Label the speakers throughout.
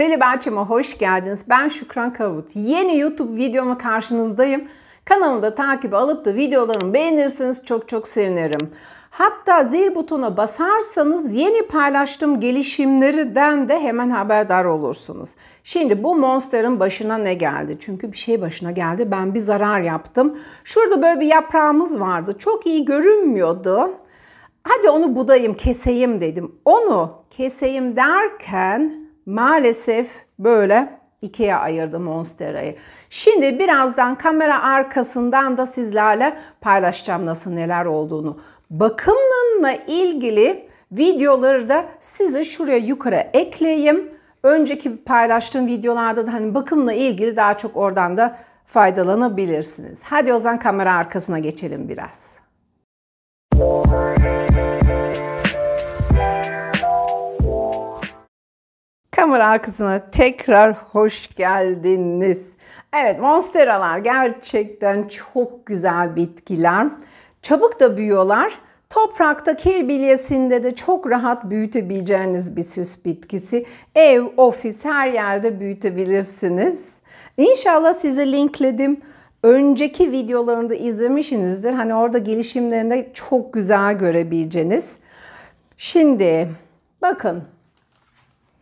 Speaker 1: Teleberçem'e hoş geldiniz. Ben Şükran Kavut. Yeni YouTube videoma karşınızdayım. Kanalımda takip alıp da videolarımı beğenirseniz çok çok sevinirim. Hatta zil butona basarsanız yeni paylaştığım gelişimlerden de hemen haberdar olursunuz. Şimdi bu monsterin başına ne geldi? Çünkü bir şey başına geldi. Ben bir zarar yaptım. Şurada böyle bir yaprağımız vardı. Çok iyi görünmüyordu. Hadi onu budayım, keseyim dedim. Onu keseyim derken maalesef böyle ikiye ayırdı Monstera'yı. Şimdi birazdan kamera arkasından da sizlerle paylaşacağım nasıl neler olduğunu. Bakımla ilgili videoları da size şuraya yukarı ekleyeyim. Önceki paylaştığım videolarda da hani bakımla ilgili daha çok oradan da faydalanabilirsiniz. Hadi o zaman kamera arkasına geçelim biraz. Müzik kamera arkasına tekrar hoş geldiniz. Evet monsteralar gerçekten çok güzel bitkiler. Çabuk da büyüyorlar. Topraktaki bilyesinde de çok rahat büyütebileceğiniz bir süs bitkisi. Ev, ofis her yerde büyütebilirsiniz. İnşallah size linkledim. Önceki videolarında da izlemişsinizdir. Hani orada gelişimlerinde çok güzel görebileceğiniz. Şimdi bakın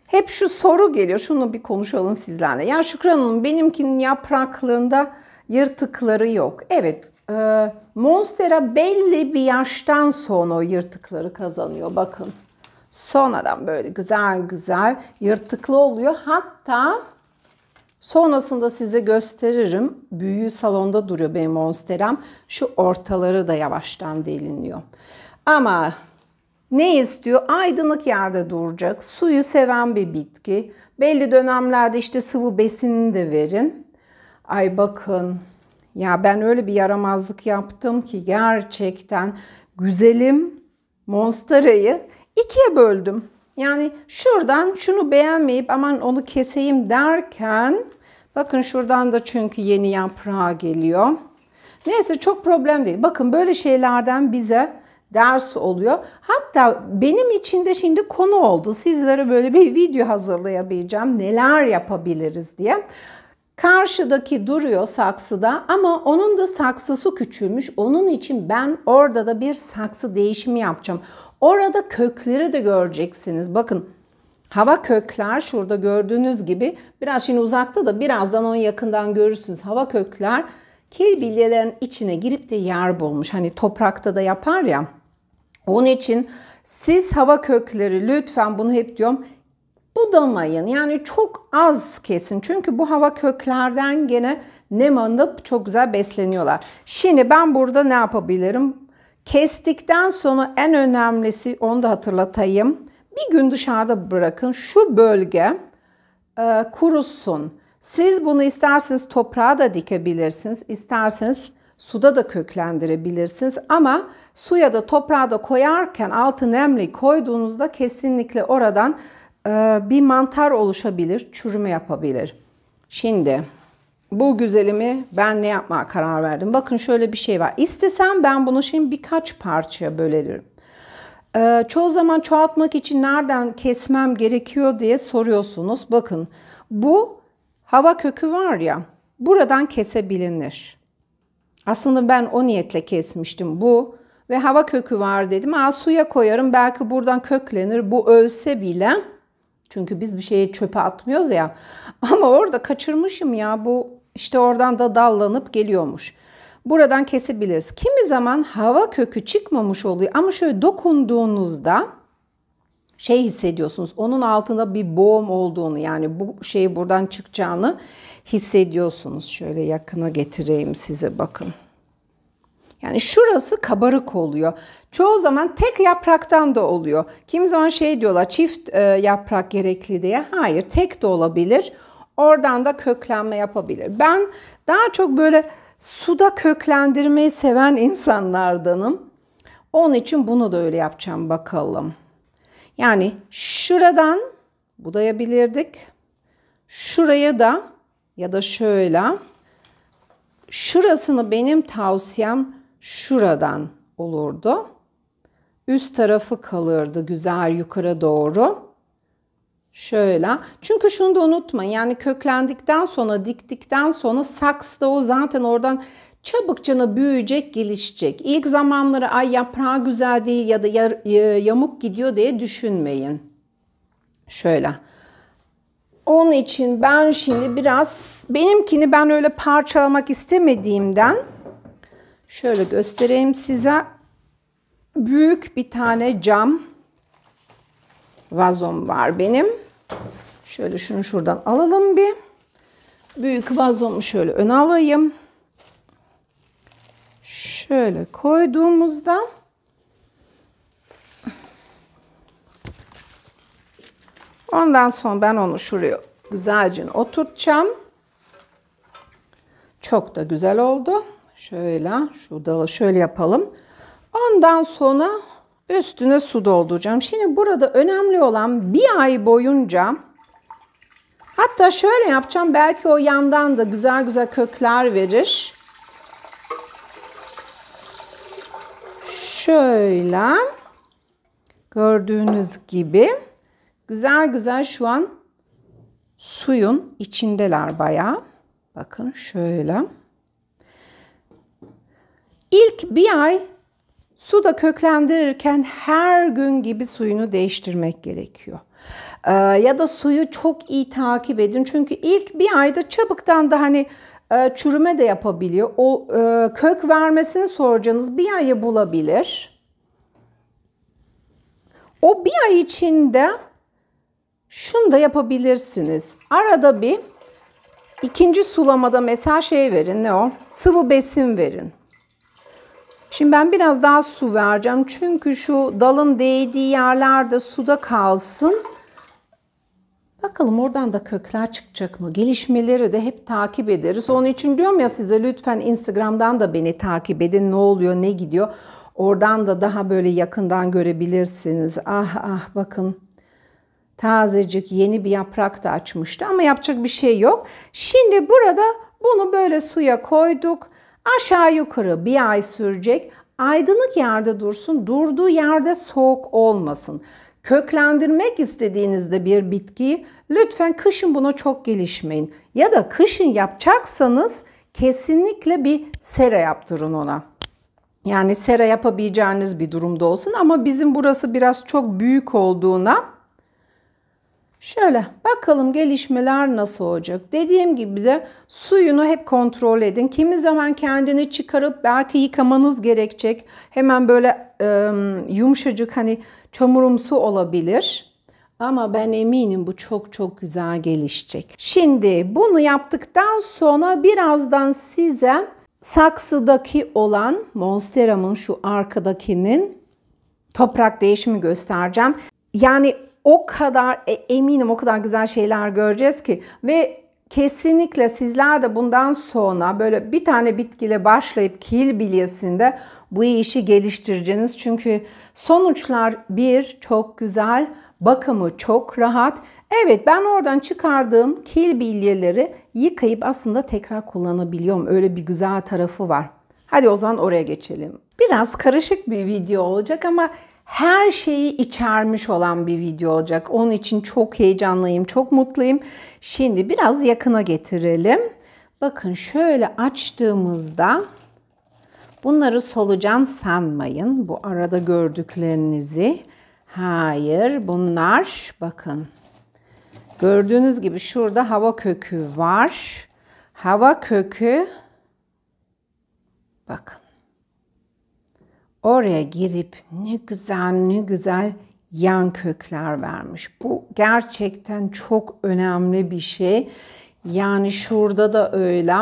Speaker 1: hep şu soru geliyor. Şunu bir konuşalım sizlerle. Ya Şükran Hanım benimkinin yapraklarında yırtıkları yok. Evet e, Monstera belli bir yaştan sonra o yırtıkları kazanıyor. Bakın sonradan böyle güzel güzel yırtıklı oluyor. Hatta sonrasında size gösteririm. Büyüğü salonda duruyor benim monsteram. Şu ortaları da yavaştan deliniyor. Ama ne istiyor? Aydınlık yerde duracak. Suyu seven bir bitki. Belli dönemlerde işte sıvı besinini de verin. Ay bakın ya ben öyle bir yaramazlık yaptım ki gerçekten güzelim monsterayı ikiye böldüm. Yani şuradan şunu beğenmeyip aman onu keseyim derken bakın şuradan da çünkü yeni yaprağı geliyor. Neyse çok problem değil. Bakın böyle şeylerden bize ders oluyor. Hatta benim için de şimdi konu oldu. Sizlere böyle bir video hazırlayabileceğim. Neler yapabiliriz diye. Karşıdaki duruyor saksıda ama onun da saksısı küçülmüş. Onun için ben orada da bir saksı değişimi yapacağım. Orada kökleri de göreceksiniz. Bakın Hava kökler şurada gördüğünüz gibi biraz şimdi uzakta da birazdan onu yakından görürsünüz. Hava kökler kel bilyelerin içine girip de yer bulmuş. Hani toprakta da yapar ya. Onun için siz hava kökleri lütfen bunu hep diyorum budamayın. Yani çok az kesin. Çünkü bu hava köklerden gene nem alıp çok güzel besleniyorlar. Şimdi ben burada ne yapabilirim? Kestikten sonra en önemlisi onu da hatırlatayım. Bir gün dışarıda bırakın. Şu bölge e, kurusun. Siz bunu isterseniz toprağa da dikebilirsiniz. isterseniz Suda da köklendirebilirsiniz ama suya da toprağa da koyarken altı nemli koyduğunuzda kesinlikle oradan e, bir mantar oluşabilir, çürüme yapabilir. Şimdi bu güzelimi ben ne yapmaya karar verdim? Bakın şöyle bir şey var. İstesem ben bunu şimdi birkaç parçaya bölerim. Ee, çoğu zaman çoğaltmak için nereden kesmem gerekiyor diye soruyorsunuz. Bakın bu hava kökü var ya buradan kesebilinir. Aslında ben o niyetle kesmiştim bu ve hava kökü var dedim. Aa suya koyarım belki buradan köklenir bu ölse bile. Çünkü biz bir şeyi çöpe atmıyoruz ya. Ama orada kaçırmışım ya bu işte oradan da dallanıp geliyormuş. Buradan kesebiliriz. Kimi zaman hava kökü çıkmamış oluyor ama şöyle dokunduğunuzda şey hissediyorsunuz. Onun altında bir boğum olduğunu yani bu şeyi buradan çıkacağını hissediyorsunuz. Şöyle yakına getireyim size bakın. Yani şurası kabarık oluyor. Çoğu zaman tek yapraktan da oluyor. Kim zaman şey diyorlar çift e, yaprak gerekli diye. Hayır tek de olabilir. Oradan da köklenme yapabilir. Ben daha çok böyle suda köklendirmeyi seven insanlardanım. Onun için bunu da öyle yapacağım bakalım. Yani şuradan budayabilirdik. Şuraya da ya da şöyle. Şurasını benim tavsiyem şuradan olurdu. Üst tarafı kalırdı güzel yukarı doğru. Şöyle. Çünkü şunu da unutma. Yani köklendikten sonra, diktikten sonra saksıda o zaten oradan çabukçana büyüyecek, gelişecek. İlk zamanları ay yaprağı güzel değil ya da e, yamuk gidiyor diye düşünmeyin. Şöyle. Onun için ben şimdi biraz benimkini ben öyle parçalamak istemediğimden Şöyle göstereyim size. Büyük bir tane cam vazom var benim. Şöyle şunu şuradan alalım bir. Büyük vazomu şöyle ön alayım. Şöyle koyduğumuzda Ondan sonra ben onu şuraya güzelce oturtacağım. Çok da güzel oldu. Şöyle, şurada şöyle yapalım. Ondan sonra üstüne su dolduracağım. Şimdi burada önemli olan bir ay boyunca hatta şöyle yapacağım. Belki o yandan da güzel güzel kökler verir. Şöyle gördüğünüz gibi güzel güzel şu an suyun içindeler bayağı. Bakın şöyle. İlk bir ay suda köklendirirken her gün gibi suyunu değiştirmek gerekiyor. Ee, ya da suyu çok iyi takip edin. Çünkü ilk bir ayda çabuktan da hani e, çürüme de yapabiliyor. O e, kök vermesini soracağınız bir ayı bulabilir. O bir ay içinde şunu da yapabilirsiniz. Arada bir ikinci sulamada mesela şey verin ne o? Sıvı besin verin. Şimdi ben biraz daha su vereceğim. Çünkü şu dalın değdiği yerlerde suda kalsın. Bakalım oradan da kökler çıkacak mı? Gelişmeleri de hep takip ederiz. Onun için diyorum ya size lütfen Instagram'dan da beni takip edin. Ne oluyor, ne gidiyor? Oradan da daha böyle yakından görebilirsiniz. Ah ah bakın. Tazecik yeni bir yaprak da açmıştı ama yapacak bir şey yok. Şimdi burada bunu böyle suya koyduk. Aşağı yukarı bir ay sürecek. Aydınlık yerde dursun, durduğu yerde soğuk olmasın. Köklendirmek istediğinizde bir bitkiyi lütfen kışın buna çok gelişmeyin. Ya da kışın yapacaksanız kesinlikle bir sera yaptırın ona. Yani sera yapabileceğiniz bir durumda olsun ama bizim burası biraz çok büyük olduğuna Şöyle bakalım gelişmeler nasıl olacak. Dediğim gibi de suyunu hep kontrol edin. Kimi zaman kendini çıkarıp belki yıkamanız gerekecek. Hemen böyle e, yumuşacık hani çamurumsu olabilir. Ama ben eminim bu çok çok güzel gelişecek. Şimdi bunu yaptıktan sonra birazdan size saksıdaki olan Monstera'mın şu arkadakinin toprak değişimi göstereceğim. Yani o kadar e, eminim o kadar güzel şeyler göreceğiz ki ve kesinlikle sizler de bundan sonra böyle bir tane bitkiyle başlayıp kil bilyesinde bu işi geliştireceğiniz. Çünkü sonuçlar bir çok güzel, bakımı çok rahat. Evet ben oradan çıkardığım kil bilyeleri yıkayıp aslında tekrar kullanabiliyorum. Öyle bir güzel tarafı var. Hadi o zaman oraya geçelim. Biraz karışık bir video olacak ama her şeyi içermiş olan bir video olacak. Onun için çok heyecanlıyım, çok mutluyum. Şimdi biraz yakına getirelim. Bakın şöyle açtığımızda bunları solucan sanmayın. Bu arada gördüklerinizi. Hayır bunlar bakın. Gördüğünüz gibi şurada hava kökü var. Hava kökü bakın oraya girip ne güzel ne güzel yan kökler vermiş. Bu gerçekten çok önemli bir şey. Yani şurada da öyle.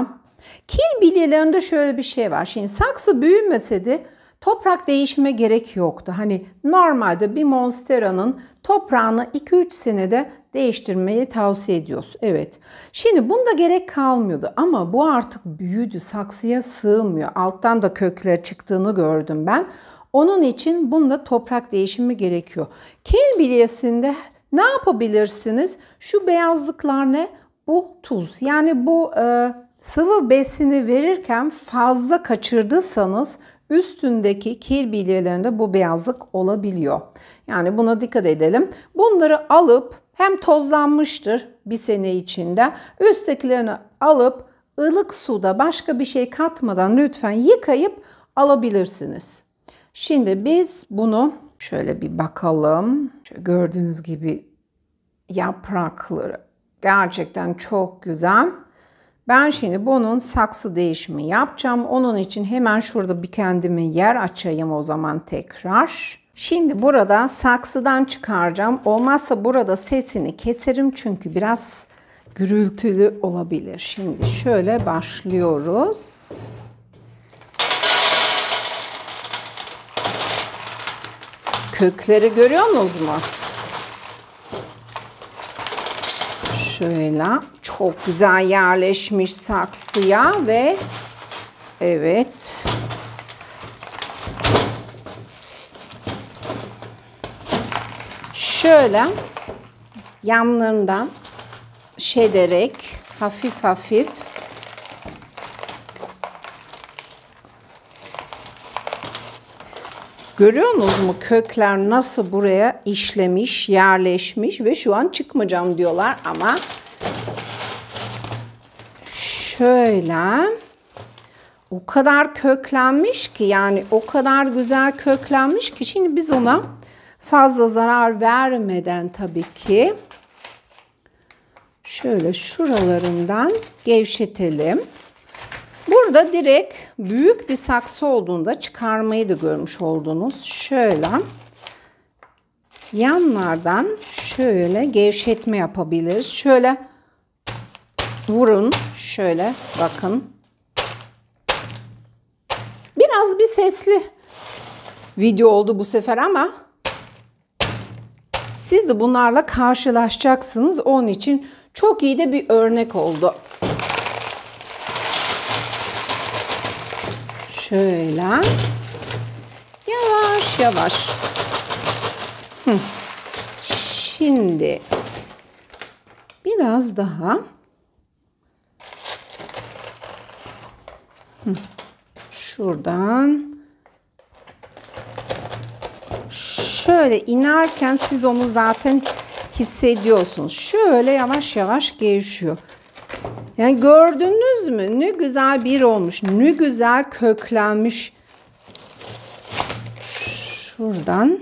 Speaker 1: Kil bilyelerinde şöyle bir şey var. Şimdi saksı büyümese toprak değişime gerek yoktu. Hani normalde bir monsteranın toprağını 2-3 senede değiştirmeyi tavsiye ediyoruz. Evet. Şimdi bunda gerek kalmıyordu ama bu artık büyüdü. Saksıya sığmıyor. Alttan da kökler çıktığını gördüm ben. Onun için bunda toprak değişimi gerekiyor. Kel bilyesinde ne yapabilirsiniz? Şu beyazlıklar ne? Bu tuz. Yani bu e, sıvı besini verirken fazla kaçırdıysanız üstündeki kir bilyelerinde bu beyazlık olabiliyor. Yani buna dikkat edelim. Bunları alıp hem tozlanmıştır bir sene içinde. Üsttekilerini alıp ılık suda başka bir şey katmadan lütfen yıkayıp alabilirsiniz. Şimdi biz bunu şöyle bir bakalım. Şöyle gördüğünüz gibi yaprakları gerçekten çok güzel. Ben şimdi bunun saksı değişimi yapacağım. Onun için hemen şurada bir kendime yer açayım o zaman tekrar. Şimdi burada saksıdan çıkaracağım. Olmazsa burada sesini keserim çünkü biraz gürültülü olabilir. Şimdi şöyle başlıyoruz. Kökleri görüyor musunuz mu? Şöyle çok güzel yerleşmiş saksıya ve evet şöyle yanlarından şederek hafif hafif Görüyor musunuz mu kökler nasıl buraya işlemiş, yerleşmiş ve şu an çıkmayacağım diyorlar ama şöyle o kadar köklenmiş ki yani o kadar güzel köklenmiş ki şimdi biz ona Fazla zarar vermeden tabii ki şöyle şuralarından gevşetelim. Burada direkt büyük bir saksı olduğunda çıkarmayı da görmüş oldunuz. Şöyle yanlardan şöyle gevşetme yapabiliriz. Şöyle vurun. Şöyle bakın. Biraz bir sesli video oldu bu sefer ama siz de bunlarla karşılaşacaksınız. Onun için çok iyi de bir örnek oldu. Şöyle. Yavaş yavaş. Şimdi biraz daha şuradan Şöyle inerken siz onu zaten hissediyorsunuz. Şöyle yavaş yavaş gevşiyor. Yani gördünüz mü? Ne güzel bir olmuş. Ne güzel köklenmiş. Şuradan.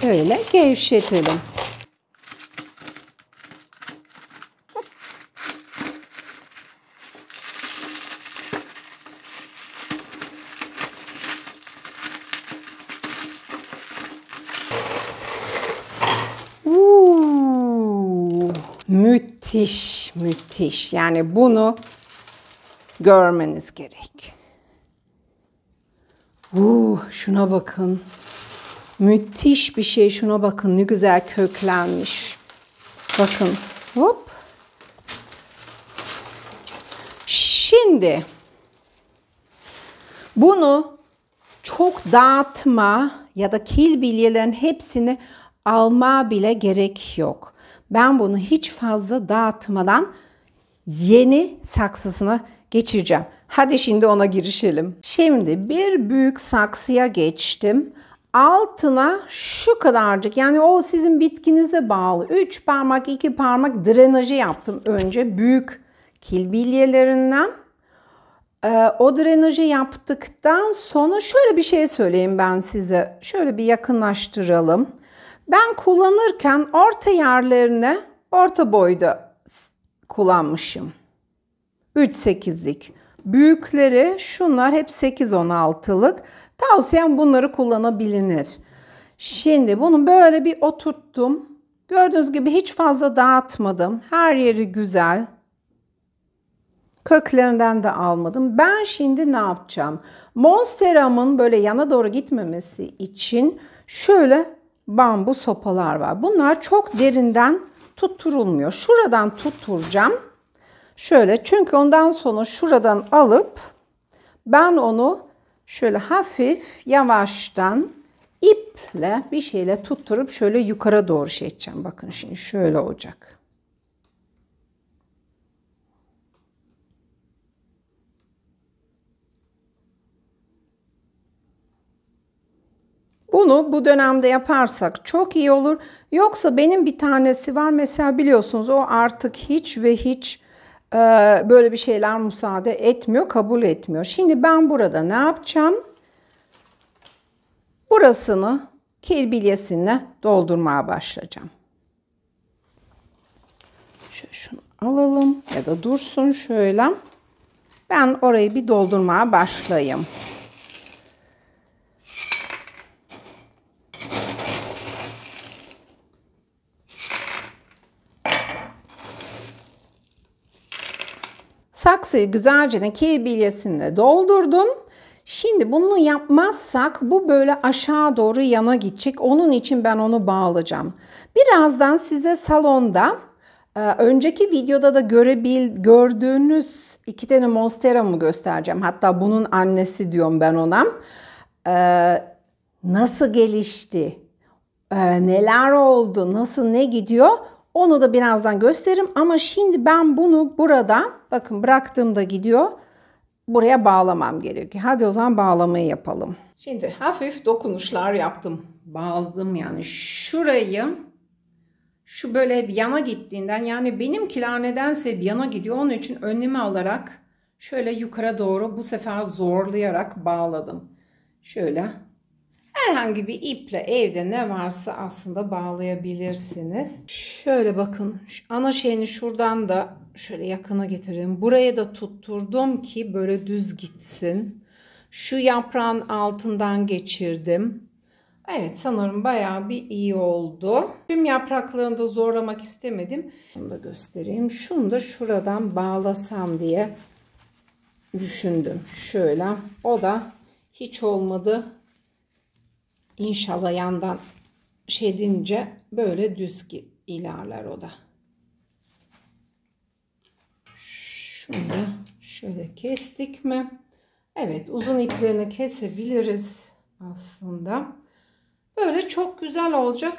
Speaker 1: Şöyle gevşetelim. Müthiş, müthiş. Yani bunu görmeniz gerek. Uh, şuna bakın. Müthiş bir şey. Şuna bakın ne güzel köklenmiş. Bakın. Hop. Şimdi bunu çok dağıtma ya da kil bilyelerin hepsini alma bile gerek yok ben bunu hiç fazla dağıtmadan yeni saksısına geçireceğim. Hadi şimdi ona girişelim. Şimdi bir büyük saksıya geçtim. Altına şu kadarcık yani o sizin bitkinize bağlı 3 parmak 2 parmak drenajı yaptım önce büyük kilbilyelerinden. Ee, o drenajı yaptıktan sonra şöyle bir şey söyleyeyim ben size. Şöyle bir yakınlaştıralım. Ben kullanırken orta yerlerini orta boyda kullanmışım. 3-8'lik. Büyükleri şunlar hep 8-16'lık. Tavsiyem bunları kullanabilinir. Şimdi bunu böyle bir oturttum. Gördüğünüz gibi hiç fazla dağıtmadım. Her yeri güzel. Köklerinden de almadım. Ben şimdi ne yapacağım? Monsteramın böyle yana doğru gitmemesi için şöyle bambu sopalar var. Bunlar çok derinden tutturulmuyor. Şuradan tutturacağım. Şöyle çünkü ondan sonra şuradan alıp ben onu şöyle hafif yavaştan iple bir şeyle tutturup şöyle yukarı doğru şey edeceğim. Bakın şimdi şöyle olacak. bunu bu dönemde yaparsak çok iyi olur. Yoksa benim bir tanesi var mesela biliyorsunuz o artık hiç ve hiç e, böyle bir şeyler müsaade etmiyor, kabul etmiyor. Şimdi ben burada ne yapacağım? Burasını kirbilyesine doldurmaya başlayacağım. Şöyle şunu alalım ya da dursun şöyle. Ben orayı bir doldurmaya başlayayım. Saksıyı güzelce nakil bilyesinde doldurdum. Şimdi bunu yapmazsak bu böyle aşağı doğru yana gidecek. Onun için ben onu bağlayacağım. Birazdan size salonda e, önceki videoda da görebil gördüğünüz iki tane monsteramı göstereceğim. Hatta bunun annesi diyorum ben ona. E, nasıl gelişti? E, neler oldu? Nasıl ne gidiyor? Onu da birazdan gösteririm ama şimdi ben bunu burada bakın bıraktığımda gidiyor. Buraya bağlamam gerekiyor. Hadi o zaman bağlamayı yapalım. Şimdi hafif dokunuşlar yaptım. Bağladım yani şurayı şu böyle bir yana gittiğinden yani benimkiler nedense bir yana gidiyor. Onun için önlemi alarak şöyle yukarı doğru bu sefer zorlayarak bağladım. Şöyle Herhangi bir iple evde ne varsa aslında bağlayabilirsiniz. Şöyle bakın ana şeyini şuradan da şöyle yakına getireyim. Buraya da tutturdum ki böyle düz gitsin. Şu yaprağın altından geçirdim. Evet sanırım bayağı bir iyi oldu. Tüm yapraklarını da zorlamak istemedim. Bunu da göstereyim. Şunu da şuradan bağlasam diye düşündüm. Şöyle o da hiç olmadı İnşallah yandan şey şedince böyle düz ilerler o da. Şunu da şöyle kestik mi? Evet uzun iplerini kesebiliriz aslında. Böyle çok güzel olacak.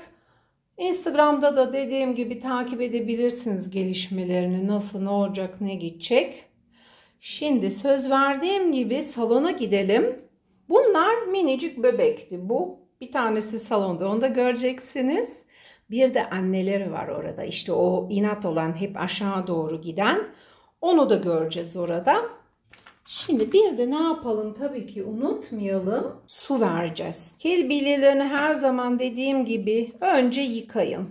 Speaker 1: Instagram'da da dediğim gibi takip edebilirsiniz gelişmelerini. Nasıl, ne olacak, ne gidecek. Şimdi söz verdiğim gibi salona gidelim. Bunlar minicik bebekti. Bu bir tanesi salonda onu da göreceksiniz. Bir de anneleri var orada. İşte o inat olan hep aşağı doğru giden. Onu da göreceğiz orada. Şimdi bir de ne yapalım tabii ki unutmayalım. Su vereceğiz. Kel her zaman dediğim gibi önce yıkayın.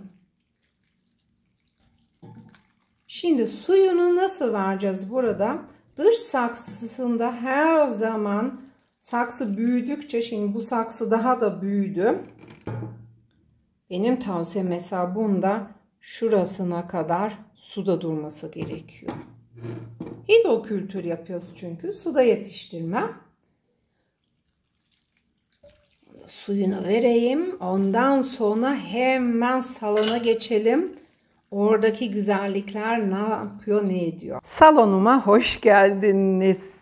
Speaker 1: Şimdi suyunu nasıl vereceğiz burada? Dış saksısında her zaman Saksı büyüdükçe şimdi bu saksı daha da büyüdü. Benim tavsiyem mesela bunda şurasına kadar suda durması gerekiyor. Hidrokültür yapıyoruz çünkü suda yetiştirme. Suyunu vereyim. Ondan sonra hemen salona geçelim. Oradaki güzellikler ne yapıyor ne ediyor. Salonuma hoş geldiniz.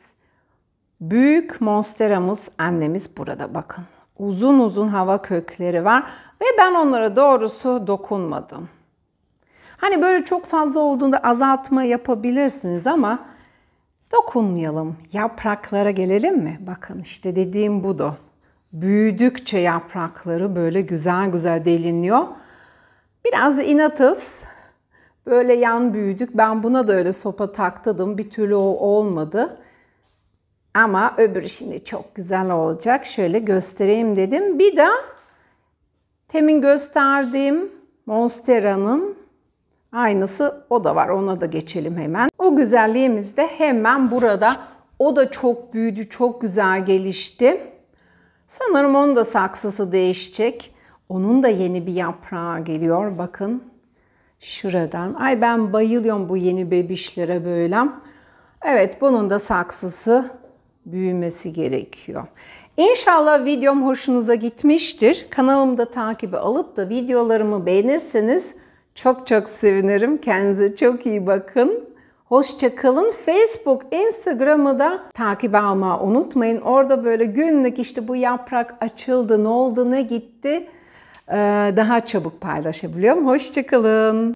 Speaker 1: Büyük monsteramız annemiz burada bakın. Uzun uzun hava kökleri var ve ben onlara doğrusu dokunmadım. Hani böyle çok fazla olduğunda azaltma yapabilirsiniz ama dokunmayalım. Yapraklara gelelim mi? Bakın işte dediğim budu. Büyüdükçe yaprakları böyle güzel güzel deliniyor. Biraz inatız. Böyle yan büyüdük. Ben buna da öyle sopa taktırdım. Bir türlü o olmadı. Ama öbürü şimdi çok güzel olacak. Şöyle göstereyim dedim. Bir de temin gösterdiğim Monstera'nın aynısı o da var. Ona da geçelim hemen. O güzelliğimiz de hemen burada. O da çok büyüdü, çok güzel gelişti. Sanırım onun da saksısı değişecek. Onun da yeni bir yaprağı geliyor. Bakın şuradan. Ay ben bayılıyorum bu yeni bebişlere böyle. Evet bunun da saksısı büyümesi gerekiyor. İnşallah videom hoşunuza gitmiştir. Kanalımda takibi alıp da videolarımı beğenirseniz çok çok sevinirim. Kendinize çok iyi bakın. Hoşçakalın. Facebook, Instagram'ı da takip alma unutmayın. Orada böyle günlük işte bu yaprak açıldı, ne oldu, ne gitti daha çabuk paylaşabiliyorum. Hoşçakalın.